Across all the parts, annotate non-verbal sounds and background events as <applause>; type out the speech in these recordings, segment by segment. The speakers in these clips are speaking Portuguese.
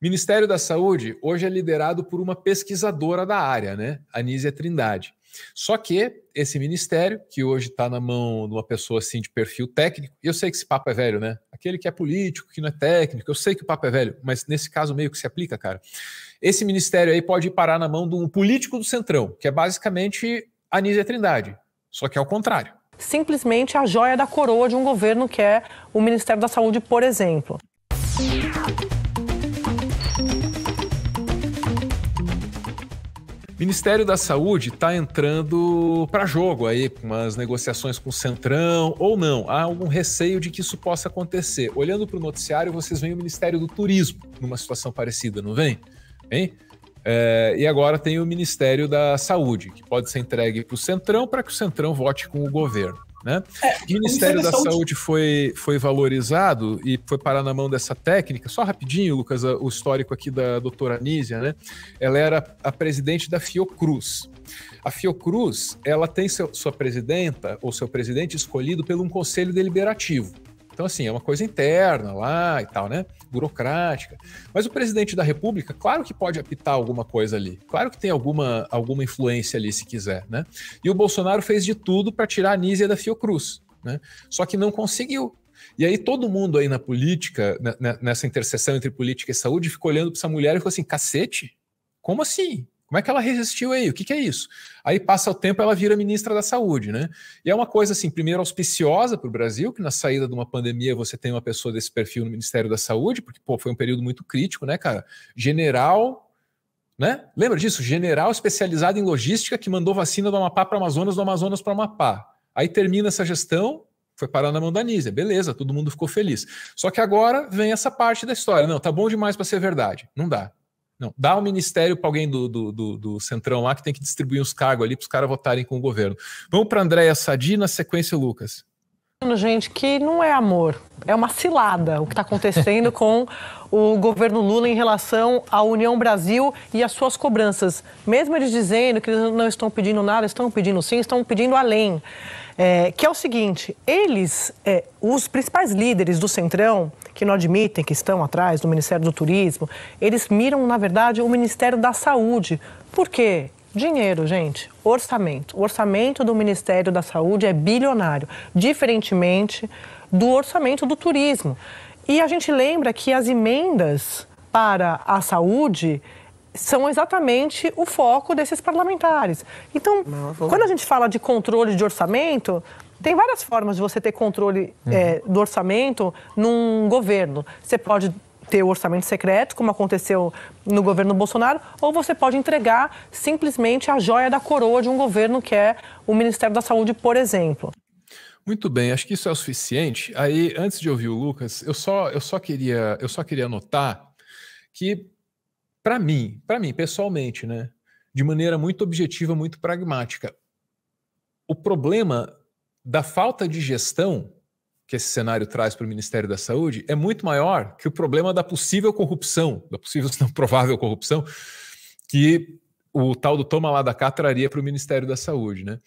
Ministério da Saúde hoje é liderado por uma pesquisadora da área, né? Anísia Trindade. Só que esse ministério, que hoje está na mão de uma pessoa assim de perfil técnico, eu sei que esse papo é velho, né? Aquele que é político, que não é técnico, eu sei que o papo é velho, mas nesse caso meio que se aplica, cara. Esse ministério aí pode parar na mão de um político do Centrão, que é basicamente Anísia Trindade, só que é o contrário simplesmente a joia da coroa de um governo que é o Ministério da Saúde, por exemplo. Ministério da Saúde está entrando para jogo aí com as negociações com o Centrão ou não. Há algum receio de que isso possa acontecer. Olhando para o noticiário, vocês veem o Ministério do Turismo numa situação parecida, não vem? Hein? É, e agora tem o Ministério da Saúde, que pode ser entregue para o Centrão para que o Centrão vote com o governo. Né? É, o Ministério da Saúde, Saúde foi, foi valorizado e foi parar na mão dessa técnica. Só rapidinho, Lucas, o histórico aqui da doutora Anísia, né? Ela era a presidente da Fiocruz. A Fiocruz, ela tem seu, sua presidenta ou seu presidente escolhido pelo um conselho deliberativo. Então, assim, é uma coisa interna lá e tal, né? Burocrática. Mas o presidente da República, claro que pode apitar alguma coisa ali. Claro que tem alguma, alguma influência ali, se quiser, né? E o Bolsonaro fez de tudo para tirar a Nízia da Fiocruz, né? Só que não conseguiu. E aí todo mundo aí na política, né, né, nessa interseção entre política e saúde, ficou olhando para essa mulher e falou assim: cacete, como assim? Como é que ela resistiu aí? O que, que, é isso? Aí passa o tempo, ela vira ministra da Saúde, né? E é uma coisa assim, primeiro auspiciosa para o Brasil, que na saída de uma pandemia você tem uma pessoa desse perfil no Ministério da Saúde, porque pô, foi um período muito crítico, né, cara? General, né? Lembra disso? General especializado em logística que mandou vacina do Amapá para Amazonas, do Amazonas para Amapá. Aí termina essa gestão, foi parar na mão da Nízia, beleza? Todo mundo ficou feliz. Só que agora vem essa parte da história. Não, tá bom demais para ser verdade. Não dá. Não, dá o um ministério para alguém do, do, do, do, Centrão lá que tem que distribuir os cargos ali para os caras votarem com o governo. Vamos para Andréia Sadi, na sequência, Lucas falando, gente, que não é amor. É uma cilada o que está acontecendo com o governo Lula em relação à União Brasil e as suas cobranças. Mesmo eles dizendo que eles não estão pedindo nada, estão pedindo sim, estão pedindo além. É, que é o seguinte: eles, é, os principais líderes do Centrão, que não admitem que estão atrás do Ministério do Turismo, eles miram, na verdade, o Ministério da Saúde. Por quê? Dinheiro, gente, orçamento. O orçamento do Ministério da Saúde é bilionário, diferentemente do orçamento do turismo. E a gente lembra que as emendas para a saúde são exatamente o foco desses parlamentares. Então, quando a gente fala de controle de orçamento, tem várias formas de você ter controle uhum. é, do orçamento num governo. Você pode ter o orçamento secreto, como aconteceu no governo Bolsonaro, ou você pode entregar simplesmente a joia da coroa de um governo que é o Ministério da Saúde, por exemplo. Muito bem, acho que isso é o suficiente. Aí, antes de ouvir o Lucas, eu só, eu só queria, eu só queria anotar que para mim, para mim pessoalmente, né, de maneira muito objetiva, muito pragmática, o problema da falta de gestão que esse cenário traz para o Ministério da Saúde é muito maior que o problema da possível corrupção, da possível, <laughs> se não provável corrupção, que o tal do toma lá da cá traria para o Ministério da Saúde, né?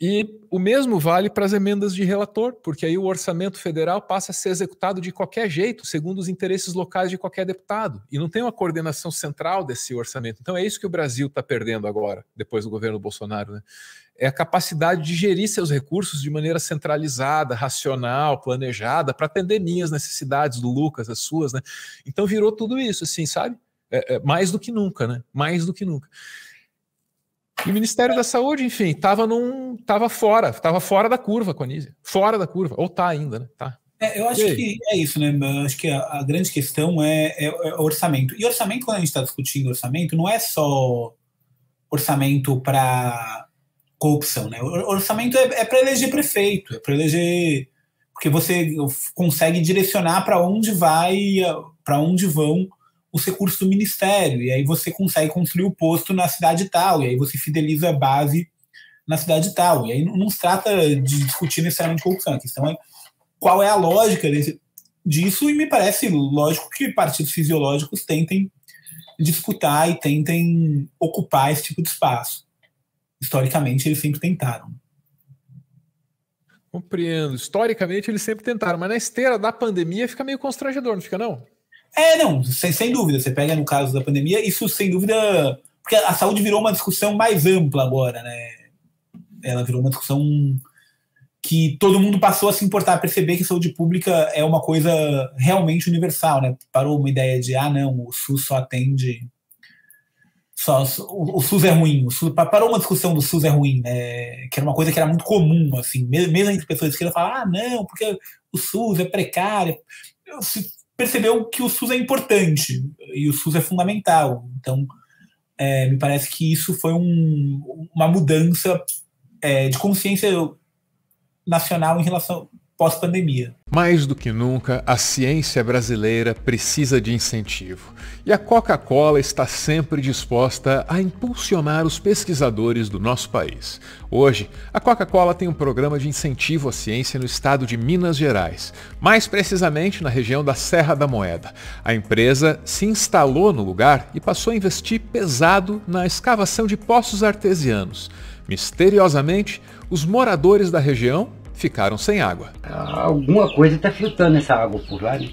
E o mesmo vale para as emendas de relator, porque aí o orçamento federal passa a ser executado de qualquer jeito, segundo os interesses locais de qualquer deputado, e não tem uma coordenação central desse orçamento. Então é isso que o Brasil está perdendo agora, depois do governo Bolsonaro. Né? É a capacidade de gerir seus recursos de maneira centralizada, racional, planejada, para atender minhas necessidades, do Lucas, as suas. Né? Então virou tudo isso, assim, sabe? É, é, mais do que nunca, né? Mais do que nunca. E o Ministério da Saúde, enfim, estava num, tava fora, estava fora da curva com a Anísia. Fora da curva, ou tá ainda, né? Tá. É, eu acho que é isso, né? Eu acho que a, a grande questão é, é, é, orçamento. E orçamento, quando a gente está discutindo orçamento, não é só orçamento para corrupção, né? Orçamento é, é para eleger prefeito, é para eleger. Porque você consegue direcionar para onde vai, para onde vão os recursos do ministério, e aí você consegue construir o posto na cidade tal, e aí você fideliza a base na cidade tal. E aí não, não se trata de discutir necessariamente corrupção, a questão é qual é a lógica desse, disso, e me parece lógico que partidos fisiológicos tentem disputar e tentem ocupar esse tipo de espaço. Historicamente, eles sempre tentaram. Compreendo. Historicamente, eles sempre tentaram, mas na esteira da pandemia fica meio constrangedor, não fica, não? É, não, sem, sem dúvida. Você pega no caso da pandemia, isso sem dúvida. Porque a saúde virou uma discussão mais ampla agora, né? Ela virou uma discussão que todo mundo passou a se importar, a perceber que saúde pública é uma coisa realmente universal, né? Parou uma ideia de, ah, não, o SUS só atende. Só, o, o SUS é ruim. O SUS, parou uma discussão do SUS é ruim, né? Que era uma coisa que era muito comum, assim. Mesmo entre pessoas que falar, ah, não, porque o SUS é precário. Eu, se, percebeu que o SUS é importante e o SUS é fundamental. Então, é, me parece que isso foi um, uma mudança é, de consciência nacional em relação pós-pandemia. Mais do que nunca, a ciência brasileira precisa de incentivo. E a Coca-Cola está sempre disposta a impulsionar os pesquisadores do nosso país. Hoje, a Coca-Cola tem um programa de incentivo à ciência no estado de Minas Gerais, mais precisamente na região da Serra da Moeda. A empresa se instalou no lugar e passou a investir pesado na escavação de poços artesianos. Misteriosamente, os moradores da região ficaram sem água. Alguma coisa está filtrando essa água por lá, né?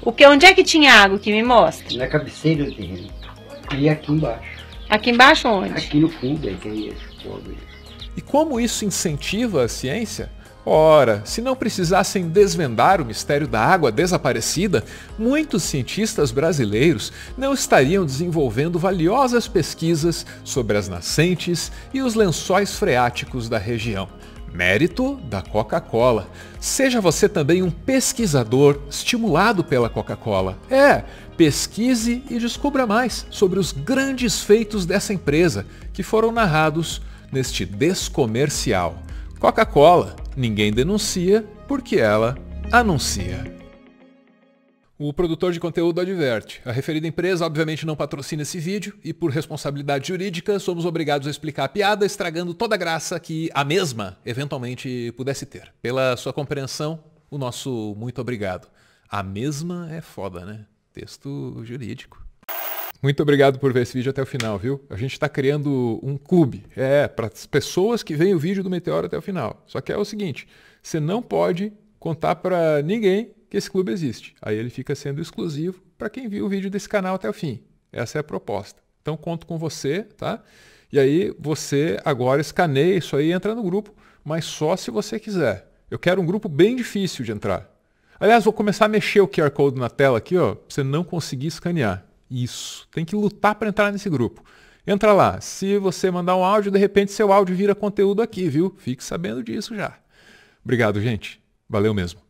O que, onde é que tinha água que me mostra? Na cabeceira do terreno. E aqui embaixo. Aqui embaixo onde? Aqui no fundo, aí que é esse fogo. E como isso incentiva a ciência? Ora, se não precisassem desvendar o mistério da água desaparecida, muitos cientistas brasileiros não estariam desenvolvendo valiosas pesquisas sobre as nascentes e os lençóis freáticos da região. Mérito da Coca-Cola. Seja você também um pesquisador estimulado pela Coca-Cola. É, pesquise e descubra mais sobre os grandes feitos dessa empresa que foram narrados neste descomercial. Coca-Cola, ninguém denuncia porque ela anuncia. O produtor de conteúdo adverte. A referida empresa obviamente não patrocina esse vídeo e, por responsabilidade jurídica, somos obrigados a explicar a piada, estragando toda a graça que a mesma eventualmente pudesse ter. Pela sua compreensão, o nosso muito obrigado. A mesma é foda, né? Texto jurídico. Muito obrigado por ver esse vídeo até o final, viu? A gente está criando um clube. É, para as pessoas que veem o vídeo do Meteoro até o final. Só que é o seguinte, você não pode contar para ninguém que esse clube existe. Aí ele fica sendo exclusivo para quem viu o vídeo desse canal até o fim. Essa é a proposta. Então conto com você, tá? E aí você agora escaneia isso aí e entra no grupo, mas só se você quiser. Eu quero um grupo bem difícil de entrar. Aliás, vou começar a mexer o QR Code na tela aqui, ó, pra você não conseguir escanear. Isso. Tem que lutar para entrar nesse grupo. Entra lá. Se você mandar um áudio, de repente seu áudio vira conteúdo aqui, viu? Fique sabendo disso já. Obrigado, gente. Valeu mesmo.